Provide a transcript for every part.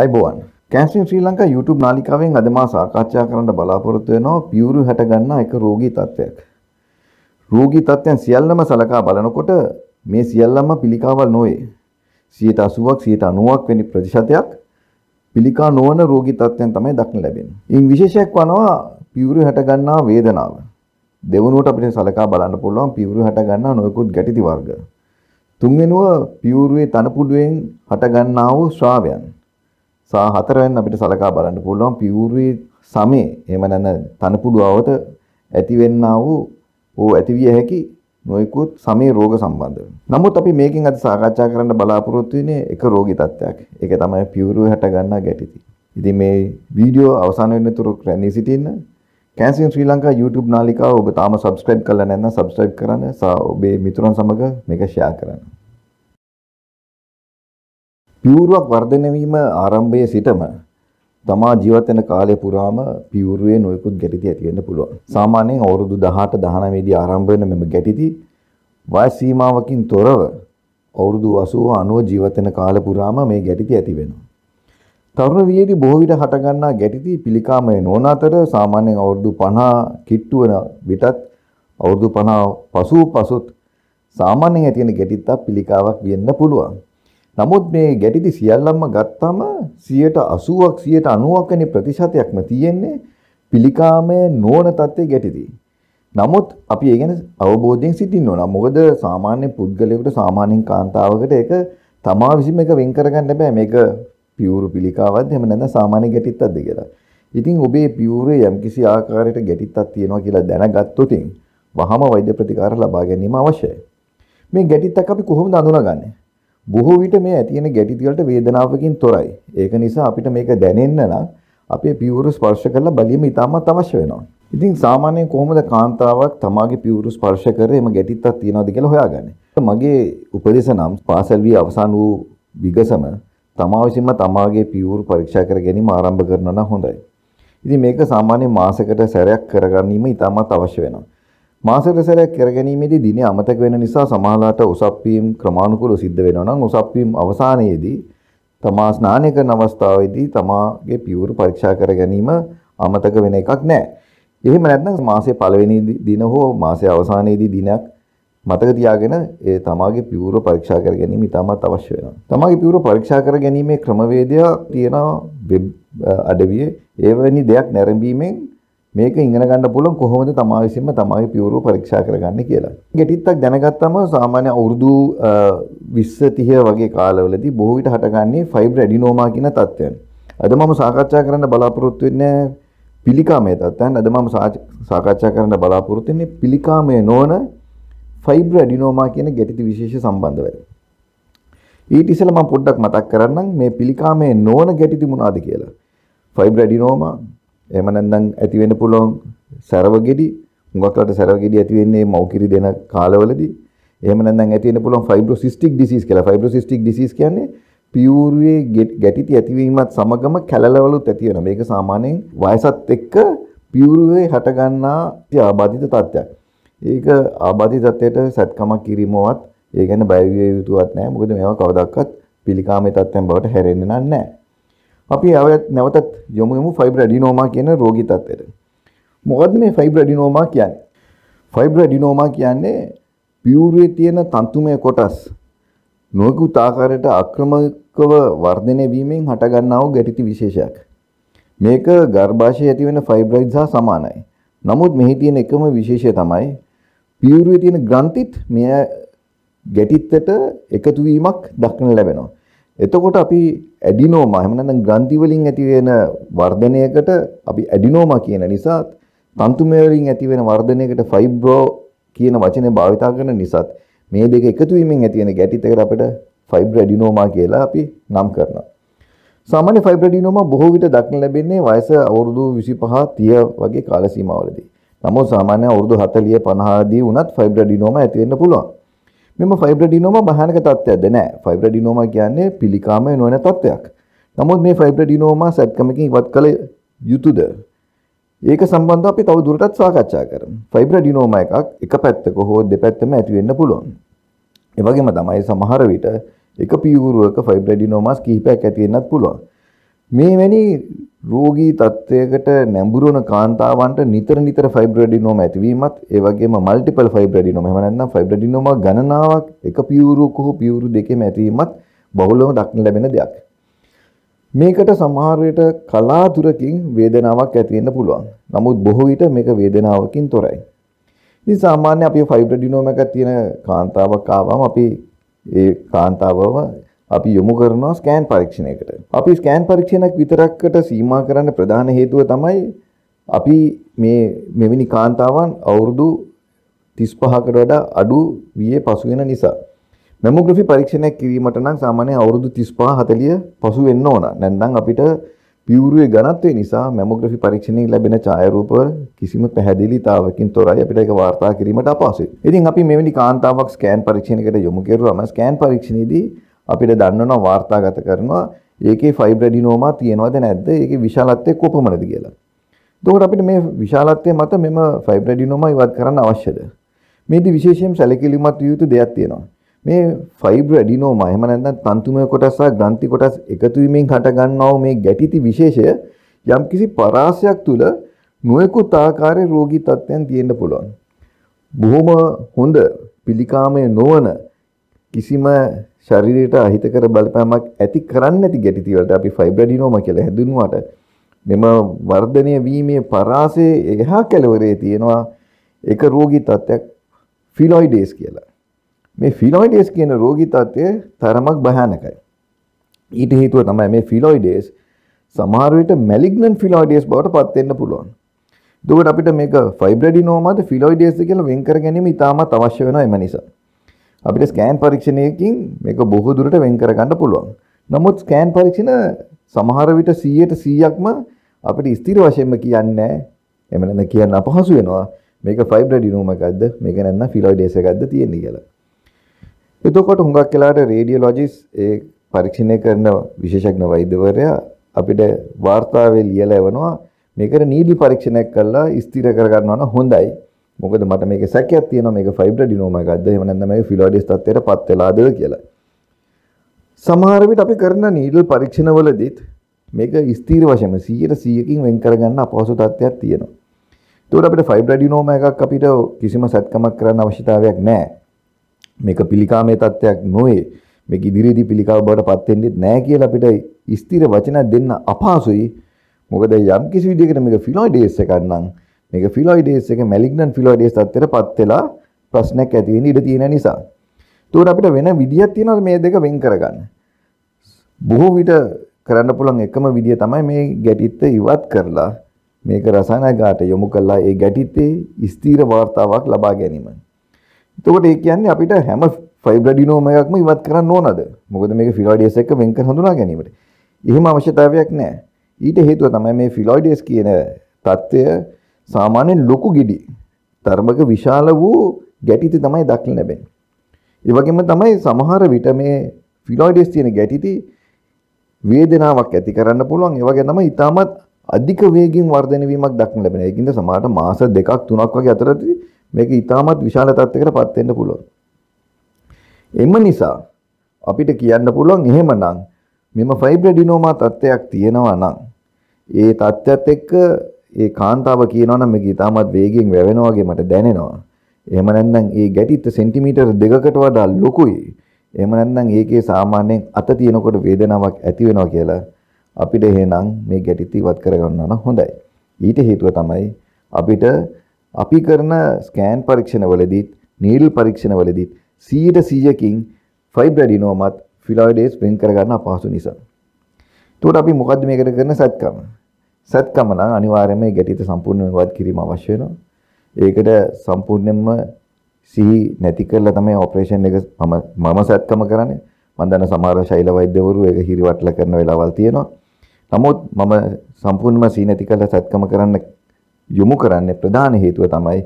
අයිබෝවන් කෑන්සින් ශ්‍රී ලංකා YouTube නාලිකාවෙන් අද මා සාකච්ඡා කරන්න බලාපොරොත්තු වෙනවා පියුරු හැට ගන්නා එක රෝගී තත්ත්වයක්. රෝගී තත්ත්වයන් සියල්ලම සලකා බලනකොට මේ සියල්ලම පිළිකාවල් නොවේ. 80ක් 90ක් වැනි ප්‍රතිශතයක් පිළිකා නොවන රෝගී තත්ත්වයන් තමයි දක්න ලැබෙන්නේ. ඉන් විශේෂයක් වනවා පියුරු හැට ගන්නා වේදනාව. දෙවනුවට අපිට සලකා බලන්න පුළුවන් පියුරු හැට ගන්නා නොයෙකුත් ගැටිති වර්ග. තුන්වෙනුව පියුරුවේ තනපුඩුවෙන් හට ගන්නා වූ ස්‍රාවයන්. සා හතරවෙන් අපිට සලකා බලන්න පුළුවන් පියුරුවේ සමේ එහෙම නැත්නම් තනපුඩු අවත ඇතිවෙන්නා වූ ඕ ඇතිවිය හැකි නොයෙකුත් සමේ රෝග සම්බන්ධව. නමුත් අපි මේකෙන් අද සාකච්ඡා කරන්න බලාපොරොත්තු වෙන්නේ එක රෝගී තත්ත්වයක්. ඒක තමයි පියුරුවේ හටගන්නා ගැටිති. ඉතින් මේ වීඩියෝ අවසන් වෙනතුරු රැඳී සිටින්න කැන්සින් ශ්‍රී ලංකා YouTube නාලිකාව ඔබ තාම subscribe කරලා නැත්නම් subscribe කරන්න සහ ඔබේ මිතුරන් සමග මේක share කරන්න. පියුරුවක් වර්ධනය වීම ආරම්භයේ සිටම තමා ජීවත් වෙන කාලය පුරාම පියුරුවේ නොයෙකුත් ගැටිති ඇති වෙන්න පුළුවන්. සාමාන්‍යයෙන් අවුරුදු 18 19 දී ආරම්භ වෙන මෙම ගැටිති වයස් සීමාවකින් තොරව අවුරුදු 80 90 ජීවත් වෙන කාලය පුරාම මේ ගැටිති ඇති වෙනවා. තරුණ වියේදී බොහෝ විට හටගන්නා ගැටිති පිළිකාමය නොවන අතර සාමාන්‍යයෙන් අවුරුදු 50 කිට්ටු වන විටත් අවුරුදු 50 පසු පසුත් සාමාන්‍යයෙන් ඇති වෙන ගැටිත්තක් පිළිකාවක් වෙන්න පුළුවන්. නමුත් මේ ගැටිති සියල්ලම්ම ගත්තම 80ක් 90ක් වෙනි ප්‍රතිශතයක්ම තියෙන්නේ පිළිකාමය නොවන තත්ත්වයේ ගැටිති. නමුත් අපි ඒ ගැන අවබෝධයෙන් සිටින්න ඕන. මොකද සාමාන්‍ය පුද්ගලයෙකුට සාමාන්‍යයෙන් කාන්තාවකට ඒක තමා විසින් එක වෙන් කරගන්න බෑ. මේක පියුරු පිළිකාවක්ද එහෙම නැත්නම් සාමාන්‍ය ගැටිත්තක්ද කියලා. ඉතින් ඔබේ පියුරේ යම්කිසි ආකාරයකට ගැටිත්තක් තියෙනවා කියලා දැනගත්තොතින් වහම වෛද්‍ය ප්‍රතිකාර ලබා ගැනීම අවශ්‍යයි. මේ ගැටිත්තක් අපි කොහොමද අඳුනගන්නේ? බොහෝ විට මේ ඇති වෙන ගැටි වලට වේදනාවකින් තොරයි. ඒක නිසා අපිට මේක දැනෙන්න නම් අපේ පියවුරු ස්පර්ශ කරලා බැලීම ඉතාමත් අවශ්‍ය වෙනවා. ඉතින් සාමාන්‍යයෙන් කොහොමද කාන්තාවක් තමාගේ පියවුරු ස්පර්ශ කරේ එම ගැටිත්තක් තියනවාද කියලා හොයාගන්නේ. මගේ උපදේශ නම් පාසල් වී අවසන් වූ විගසම තමා විසින්ම තමාගේ පියවුරු පරීක්ෂා කර ගැනීම ආරම්භ කරනවා නම් හොඳයි. ඉතින් මේක සාමාන්‍ය මාසයකට සැරයක් කරගැනීම ඉතාමත් අවශ්‍ය වෙනවා. මාසෙක සැරයක් කරගැනීමේදී දිනේ අමතක වෙන නිසා සමාලාට උසප් වීම ක්‍රමානුකූලව සිද්ධ වෙනවා නම් උසප් වීම අවසානයේදී තමා ස්නානය කරන අවස්ථාවේදී තමාගේ පියවර පරීක්ෂා කර ගැනීම අමතක වෙන එකක් නෑ. එහෙම නැත්නම් මාසයේ පළවෙනි දින හෝ මාසයේ අවසානයේදී දිනක් මතක තියාගෙන ඒ තමාගේ පියවර පරීක්ෂා කර ගැනීම ඉතාමත් අවශ්‍ය වෙනවා. තමාගේ පියවර පරීක්ෂා කර ගැනීමේ ක්‍රමවේදය තියෙනවා වෙබ් අඩවියේ. ඒ දෙයක් නැරඹීමෙන් මේක ඉගෙන ගන්න පුළුවන් කොහොමද තමා විසින්ම තමාගේ පියවරුව පරීක්ෂා කරගන්නේ කියලා. ගැටිත්තක් දැනගත්තම සාමාන්‍ය අවුරුදු 20 30 වගේ කාලවලදී බොහෝ විට හටගන්නේ ෆයිබර් ඇඩිනෝමා කියන තත්ත්වයන්. අද මම සාකච්ඡා කරන්න බලාපොරොත්තු වෙන්නේ පිළිකාමය තත්ත්වයන්. අද මම සාකච්ඡා කරන්න බලාපොරොත්තු වෙන්නේ පිළිකාමය නොවන ෆයිබ්‍ර ඇඩිනෝමා කියන ගැටිති විශේෂ සම්බන්ධවල. ඊට ඉස්සෙල්ලා මම පොඩ්ඩක් මතක් කරන්නම් මේ පිළිකාමේ නොවන ගැටිති මොනවාද කියලා. ෆයිබ්‍ර ඇඩිනෝමා, එහෙම නැත්නම් ඇති වෙන්න පුළුවන් සරව ගෙඩි. මුගක්ලට සරව ගෙඩි ඇති වෙන්නේ මව්කිරි දෙන කාලවලදී. එහෙම නැත්නම් ඇති වෙන්න පුළුවන් ෆයිබ්‍රොසිස්ටික් ඩිසීස් කියලා. ෆයිබ්‍රොසිස්ටික් ඩිසීස් කියන්නේ පියූරුවේ ගැටිති ඇතිවීමත් සමගම කැලලවලුත් ඇති වෙනවා. මේක සාමාන්‍යයෙන් වයසත් එක්ක පියූරුවේ හටගන්නා ආබාධිත තත්ත්වයක්. ඒක ආබාධිත තත්ත්වයට සත්කමක් කිරීමවත් ඒ ගැන බය විය යුතුවත් නැහැ. මොකද මේවා කවදාවත් පිළිකාමේ තත්ත්වයෙන් බවට හැරෙන්නේ නැහැ. අපි අවත් නැවතත් යොමු යමු ෆයිබ්‍රඩිනෝමා කියන රෝගී තත්ත්වයට. මොකද්ද මේ ෆයිබ්‍රඩිනෝමා කියන්නේ? ෆයිබ්‍රඩිනෝමා කියන්නේ පියුරේ තියෙන තන්තුමය කොටස් නොයෙකුත් ආකාරයට ආක්‍රමකව වර්ධනය වීමෙන් හටගන්නා වූ ගැටිති විශේෂයක්. මේක ගර්භාෂයේ ඇතිවෙන ෆයිබ්‍රොයිඩ්ස් හා සමානයි. නමුත් මෙහි තියෙන එකම විශේෂය තමයි පියුරේ තියෙන ග්‍රන්ථිත් මෙය ගැටිත්තට එකතු වීමක් දක්න ලැබෙනවා. එතකොට අපි ඇඩිනෝමා එහෙම නැත්නම් ග්‍රන්ථි වලින් ඇති වෙන වර්ධනයකට අපි ඇඩිනෝමා කියන නිසා තන්තුමය වලින් ඇති වෙන වර්ධනයකට ෆයිබ්‍රෝ කියන වචනේ භාවිතා කරන නිසාත් මේ දෙක එකතු වීමෙන් ඇති වෙන ගැටිත් එකට අපිට ෆයිබ්‍ර ඇඩිනෝමා කියලා අපි නම් කරනවා. සාමාන්‍ය ෆයිබ්‍ර ඇඩිනෝමා බොහෝ විට දක්න ලැබෙන්නේ වයස අවුරුදු 25 30 වගේ කාල සීමාවලදී. නමුත් සාමාන්‍ය අවුරුදු 40 50 දී වුණත් ෆයිබ්‍ර ඇඩිනෝමා ඇති වෙන්න පුළුවන්. මෙම ෆයිබ්‍රඩිනෝම භයානක තත්ත්වයක්ද නෑ ෆයිබ්‍රඩිනෝම කියන්නේ පිළිකාම නොවන තත්ත්වයක්. නමුත් මේ ෆයිබ්‍රඩිනෝම සැත්කමකින් ඉවත් කළ යුතුද. ඒක සම්බන්ධ අපි තව දුරටත් සාකච්ඡා කරමු. ෆයිබ්‍රඩිනෝම එකක් එක පැත්තක හෝ දෙපැත්තම ඇති වෙන්න පුළුවන්. ඒ වගේම තමයි සමහර විට එක පියවුරුවක ෆයිබ්‍රඩිනෝමස් කිහිපයක් ඇති වෙන්නත් පුළුවන්. මේ වැනි රෝගී තත්ත්වයකට නැඹුරුවන කාන්තාවන්ට නිතර නිතර ෆයිබ්‍රඩිනෝම ඇතිවීමත් ඒ වගේම මල්ටිපල් ෆයිබ්‍රඩිනෝම එහෙම නැත්නම් ෆයිබ්‍රඩිනෝම ගණනාවක් එක පියවුරුවක හෝ පියවුරු දෙකේම ඇතිවීමත් බහුලව දක්න ලැබෙන දෙයක්. මේකට සමහර විට කලාතුරකින් වේදනාවක් ඇති වෙන්න පුළුවන්. නමුත් බොහෝ විට මේක වේදනාවකින් තොරයි. ඉතින් සාමාන්‍ය අපි ෆයිබ්‍රඩිනෝම එකක් තියෙන කාන්තාවක් ආවම අපි ඒ කාන්තාවව අපි යොමු කරනවා ස්කෑන් පරීක්ෂණයකට. අපි ස්කෑන් පරීක්ෂණයක් විතරක්කට සීමා කරන්න ප්‍රධාන හේතුව තමයි අපි මේ මෙවැනි කාන්තාවන් අවුරුදු 35කට වඩා අඩු වියේ පසු වෙන නිසා මැමෝග්‍රැෆි පරීක්ෂණයක් කිරීමට නම් සාමාන්‍ය අවුරුදු 35 40 පසු වෙන්න ඕන. නැත්නම් අපිට පියුරුවේ ඝනත්වය නිසා මැමෝග්‍රැෆි පරීක්ෂණයෙන් ලැබෙන ඡායාරූප කිසිම පැහැදිලිතාවකින් තොරයි අපිට ඒක වාර්තා කිරීමට අපහසුයි. ඉතින් අපි මෙවැනි කාන්තාවක් ස්කෑන් පරීක්ෂණයකට යොමු කරුවාම ස්කෑන් පරීක්ෂණයේදී අපිට දන්නවනවා වාර්තාගත කරනවා ඒකේ ෆයිබ්‍රඩිනෝමා තියෙනවද නැද්ද ඒකේ විශාලත්වය කොපමණද කියලා. එතකොට අපිට මේ විශාලත්වය මත මෙම ෆයිබ්‍රඩිනෝමා ඉවත් කරන්න අවශ්‍යද? මේදී විශේෂයෙන් සැලකිලිමත් විය යුතු දෙයක් තියෙනවා. මේ ෆයිබ්‍රඩිනෝමා එහෙම නැත්නම් තන්තුමය කොටස් සහ ග්‍රන්ථි කොටස් එකතු වීමෙන් හටගන්නා මේ ගැටිති විශේෂය යම්කිසි පරාසයක් තුළ නොයෙකුත් ආකාරයේ රෝගී තත්ත්වයන් තියෙන්න පුළුවන්. බොහොම හොඳ පිළිකාමය නොවන කිසිම ශරීරයට අහිතකර බලපෑමක් ඇති කරන්නේ නැති ගැටි තිවලට අපි ෆයිබ්‍රඩිනෝමා කියලා හැඳුන්වුවාට මෙම වර්ධනය වීමේ පරාසය එහා කැලවරේ තියෙනවා එක රෝගී තත්ත්වයක් ෆිලොයිඩේස් කියලා. මේ ෆිලොයිඩේස් කියන රෝගී තත්ත්වය තරමක් භයානකයි. ඊට හේතුව තමයි මේ ෆිලොයිඩේස් සමහර විට මැලිග්නන්ට් ෆිලොයිඩේස් බවට පත් වෙන්න පුළුවන්. එතකොට අපිට මේක ෆයිබ්‍රඩිනෝමාද ෆිලොයිඩේස්ද කියලා වෙන් කර ගැනීම ඉතාමත් අවශ්‍ය වෙනවා එම නිසා. අපිට ස්කෑන් පරීක්ෂණයකින් මේක බොහෝ දුරට වෙන් කරගන්න පුළුවන්. නමුත් ස්කෑන් පරීක්ෂණ සමහර විට 100ට 100ක්ම අපිට ස්ථිර වශයෙන්ම කියන්නේ එහෙම නැත්නම් කියන්න අපහසු වෙනවා. මේක ෆයිබ්‍රඩිනෝම එකක්ද මේක නැත්නම් ෆිලොයිඩේස් එකක්ද තියෙන්නේ කියලා. එතකොට හුඟක් වෙලාට රේඩියොලොජිස් ඒ පරීක්ෂණය කරන විශේෂඥ වෛද්‍යවරයා අපිට වාර්තාවේ ලියලා එවනවා මේකට නීඩල් පරීක්ෂණයක් කළා ස්ථිර කරගන්නවා නම් හොඳයි. මොකද මට මේක සැකයක් තියෙනවා මේක ෆයිබ්‍රඩිනෝම එකක්ද එහෙම නැත්නම් මේක ෆිලෝඩියස් තත්ත්වයට පත් වෙලාද කියලා. සමහර විට අපි කරන නීඩල් පරීක්ෂණවලදීත් මේක ස්ථීර වශයෙන්ම 100%කින් වෙන් කරගන්න අපහසු තත්ත්වයක් තියෙනවා. ඒකට අපිට ෆයිබ්‍රඩිනෝම එකක් අපිට කිසිම සැත්කමක් කරන්න අවශ්‍යතාවයක් නැහැ. මේක පිළිකාමේ තත්ත්වයක් නොවේ. මේක ඉදිරියේදී පිළිකාව බවට පත් වෙන්නේ නැහැ කියලා අපිට ස්ථීර වචන දෙන්න අපහසුයි. මොකද යම් කිසි විදිහකට මේක ෆිලෝඩියස් එකක් නම් මේක ෆිලොයිඩේස් එක මැලිග්නන් ෆිලොයිඩේස් තත්ත්වයට පත් වෙලා ප්‍රශ්නයක් ඇති වෙන්න ඉඩ තියෙන නිසා. ඒකට අපිට වෙන විදියක් තියෙනවා මේ දෙක වෙන් කරගන්න. බොහෝ විට කරන්න පුළුවන් එකම විදිය තමයි මේ ගැටිත්ත ඉවත් කරලා මේක රසායනාගාරට යොමු කරලා ඒ ගැටිත්තේ ස්ථීර වර්තාවක් ලබා ගැනීම. එතකොට ඒ කියන්නේ අපිට හැම ෆයිබ්‍රඩිනෝම එකක්ම ඉවත් කරන්න ඕනද? මොකද මේක ෆිලොයිඩස් එක වෙන් කර හඳුනා ගැනීමට. එහෙම අවශ්‍යතාවයක් නැහැ. ඊට හේතුව තමයි මේ ෆිලොයිඩස් කියන தත්ත්වය සාමාන්‍යයෙන් ලොකු ගිඩි තර්මක විශාල වූ ගැටිති තමයි දක්න ලැබෙන්නේ. ඒ වගේම තමයි සමහර විට මේ ෆිලොයිඩස් තියෙන ගැටිති වේදනාවක් ඇති කරන්න පුළුවන්. ඒ වගේ තමයි ඊටමත් අධික වේගයෙන් වර්ධනය වීමක් දක්න ලැබෙන. ඒකින්ද සමහරට මාස දෙකක් තුනක් වගේ අතරදී මේක ඊටමත් විශාල තත්යකට පත් වෙන්න පුළුවන්. එම නිසා අපිට කියන්න පුළුවන් එහෙමනම් මෙම ෆයිබ්‍රඩිනෝමා තත්ත්වයක් තියෙනවා නම් ඒ තත්ත්වයත් එක්ක ඒ කාන්තාව කියනවනම් මේ ගීතාමත් වේගෙන් වැවෙනවා වගේ මට දැනෙනවා. එහෙම නැත්නම් ඒ ගැටිත්ත සෙන්ටිමීටර් දෙකකට වඩා ලොකුයි. එහෙම නැත්නම් ඒකේ සාමාන්‍යයෙන් අත තියෙනකොට වේදනාවක් ඇති වෙනවා කියලා අපිට එහෙනම් මේ ගැටිත් ඉවත් කරගන්න නම් හොඳයි. ඊට හේතුව තමයි අපිට අපි කරන ස්කෑන් පරීක්ෂණවලදීත් නීල් පරීක්ෂණවලදීත් 100ට 100කින් ෆයිබ්‍රඩිනෝමත් ෆිලොයිඩේස් වෙන් කරගන්න අපහසු නිසා. එතකොට අපි මොකද්ද මේකට කරන සත්‍යකම? සත්කම නම් අනිවාර්යයෙන්ම ඒ ගැටිත සම්පූර්ණයෙන්ම වත් කිරීම අවශ්‍ය වෙනවා. ඒකට සම්පූර්ණයෙන්ම සිහි නැති කරලා තමයි ඔපරේෂන් එක මම මම සත්කම කරන්නේ. මම දන්න සමහර ශෛල වෛද්‍යවරු ඒක හිරිවට්ටල කරන වෙලාවල් තියෙනවා. නමුත් මම සම්පූර්ණම සිහි නැති කරලා සත්කම කරන්න යොමු කරන්නේ ප්‍රධාන හේතුව තමයි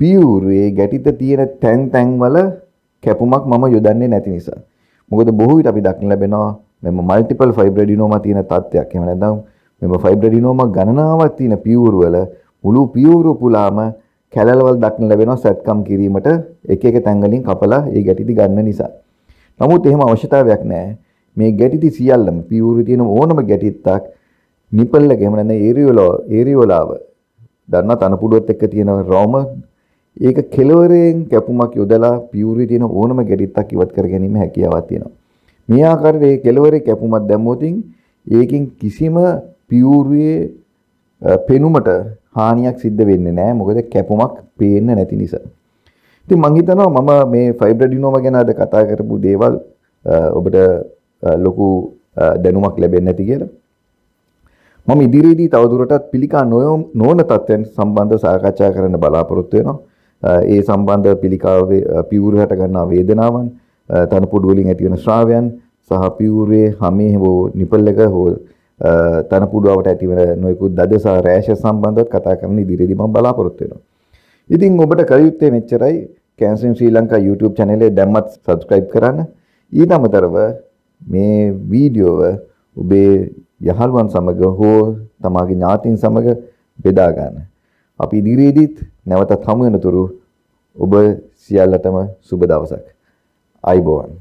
පියුරුවේ ගැටිත තියෙන තැන් තැන්වල කැපුමක් මම යොදන්නේ නැති නිසා. මොකද බොහෝ විට අපි දක්න ලැබෙනවා මෙම මල්ටිපල් ෆයිබ්‍රඩිනෝමා තියෙන තත්ත්වයක්. එහෙම නැත්නම් මෙම ෆයිබ්‍රඩිනෝම ගණනාවක් තියෙන පියවුරුවල මුළු පියවුරු පුලාම කැලලවල් දක්න ලැබෙනවා සැත්කම් කිරීමට එක එක තැන්වලින් කපලා ඒ ගැටිති ගන්න නිසා. නමුත් එහෙම අවශ්‍යතාවයක් නැහැ. මේ ගැටිති සියල්ලම පියවුරු තියෙන ඕනම ගැටිත්තක් නිපල් එක එහෙම නැත්නම් ඒරියෝලා ඒරියෝලාව දන්නා තනපුඩුවත් එක්ක තියෙන රෝම ඒක කෙලවරෙන් කැපුමක් යොදලා පියවුරු තියෙන ඕනම ගැටිත්තක් ඉවත් කර ගැනීම හැකියාවක් තියෙනවා. මේ ආකාරයට ඒ කෙලවරේ කැපුමක් දැම්මොතින් ඒකෙන් කිසිම පියූරුවේ පෙනුමට හානියක් සිද්ධ වෙන්නේ නැහැ මොකද කැපුමක් පේන්න නැති නිසා. ඉතින් මම හිතනවා මම මේ ෆයිබ්‍රඩිනෝම ගැන අද කතා කරපු දේවල් ඔබට ලොකු දැනුමක් ලැබෙන්නේ නැති කියලා. මම ඉදිරියේදී තවදුරටත් පිළිකා නොවන තත්ත්වයන් සම්බන්ධව සාකච්ඡා කරන්න බලාපොරොත්තු වෙනවා. ඒ සම්බන්ධ පිළිකාවේ පියුරු හට ගන්නා වේදනාවන්, තනපොඩු වලින් ඇතිවන ශ්‍රාවයන් සහ පියුරේ හැමේ හෝ නිපල් එක හෝ තනපුඩුවට ඇතිවන නොයෙකුත් දඩ සහ රෑෂ සම්බන්ධව කතා කරන ඉදිරියේදී මම බලාපොරොත්තු වෙනවා. ඉතින් ඔබට කල යුත්තේ මෙච්චරයි. කැන්සන් ශ්‍රී ලංකා YouTube channel දැම්මත් subscribe කරන්න. ඊට අමතරව මේ වීඩියෝව ඔබේ යහළුවන් සමග හෝ තමාගේ ඥාතීන් සමග බෙදා ගන්න. අපි ඉදිරියේදීත් නැවතත් හමු වෙනතුරු ඔබ සියල්ලටම සුබ දවසක්. අයිබෝවන්